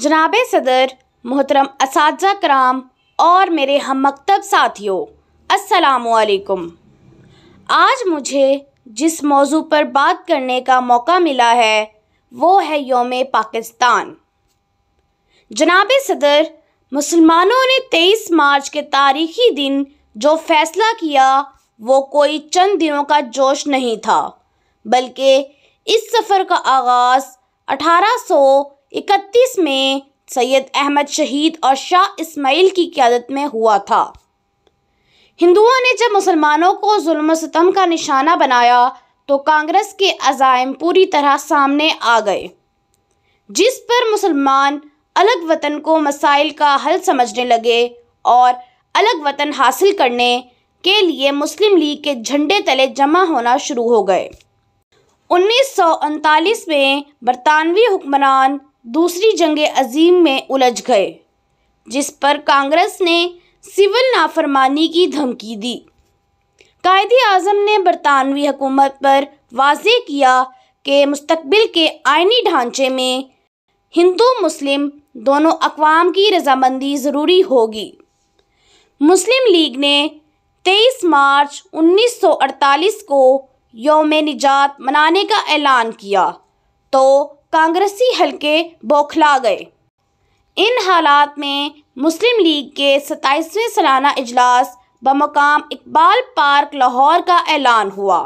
जनाब सदर मोहतरम इस कराम और मेरे हम मकतब साथियों असलकुम आज मुझे जिस मौजू पर बात करने का मौका मिला है वो है योम पाकिस्तान जनाब सदर मुसलमानों ने 23 मार्च के तारीखी दिन जो फैसला किया वो कोई चंद दिनों का जोश नहीं था बल्कि इस सफ़र का आगाज़ अठारह इकतीस में सैयद अहमद शहीद और शाह इस्माइल की क्यादत में हुआ था हिंदुओं ने जब मुसलमानों को जुल्म सितम का निशाना बनाया तो कांग्रेस के अजायम पूरी तरह सामने आ गए जिस पर मुसलमान अलग वतन को मसाइल का हल समझने लगे और अलग वतन हासिल करने के लिए मुस्लिम लीग के झंडे तले जमा होना शुरू हो गए उन्नीस में बरतानवी हुक्मरान दूसरी जंग अजीम में उलझ गए जिस पर कांग्रेस ने सिविल नाफरमानी की धमकी दी कायद अजम ने बरतानवी हुकूमत पर वाज किया कि मुस्तबिल के आइनी ढांचे में हिंदू मुस्लिम दोनों अकवाम की रजामंदी ज़रूरी होगी मुस्लिम लीग ने 23 मार्च 1948 को योम निजात मनाने का ऐलान किया तो कांग्रेसी हलके बौखला गए इन हालात में मुस्लिम लीग के सताईसवें सालाना इजलास बमकाम इकबाल पार्क लाहौर का ऐलान हुआ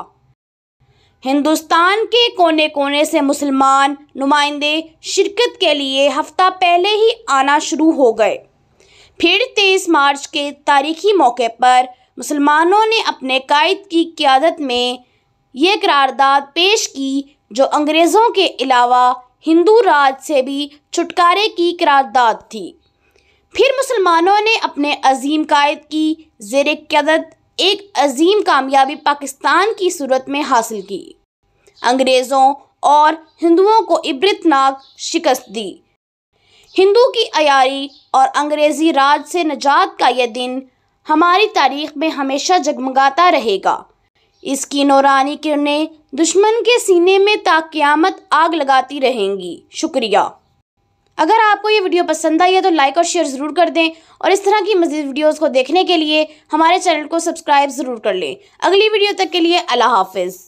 हिंदुस्तान के कोने कोने से मुसलमान नुमाइंदे शिरकत के लिए हफ्ता पहले ही आना शुरू हो गए फिर तेईस मार्च के तारीखी मौके पर मुसलमानों ने अपने कायद की क्यादत में ये करारदाद पेश की जो अंग्रेज़ों के अलावा हिंदू राज से भी छुटकारे की करारदाद थी फिर मुसलमानों ने अपने अजीम कायद की जेर क्यादत एक अजीम कामयाबी पाकिस्तान की सूरत में हासिल की अंग्रेज़ों और हिंदुओं को इबरतनाक शिकस्त दी हिंदू की अयारी और अंग्रेज़ी राज से निजात का यह दिन हमारी तारीख में हमेशा जगमगाता रहेगा इसकी नौरानी किरणें दुश्मन के सीने में ताकियामत आग लगाती रहेंगी शुक्रिया अगर आपको ये वीडियो पसंद आई है तो लाइक और शेयर ज़रूर कर दें और इस तरह की मज़ीद वीडियोज़ को देखने के लिए हमारे चैनल को सब्सक्राइब ज़रूर कर लें अगली वीडियो तक के लिए अल्लाह हाफिज़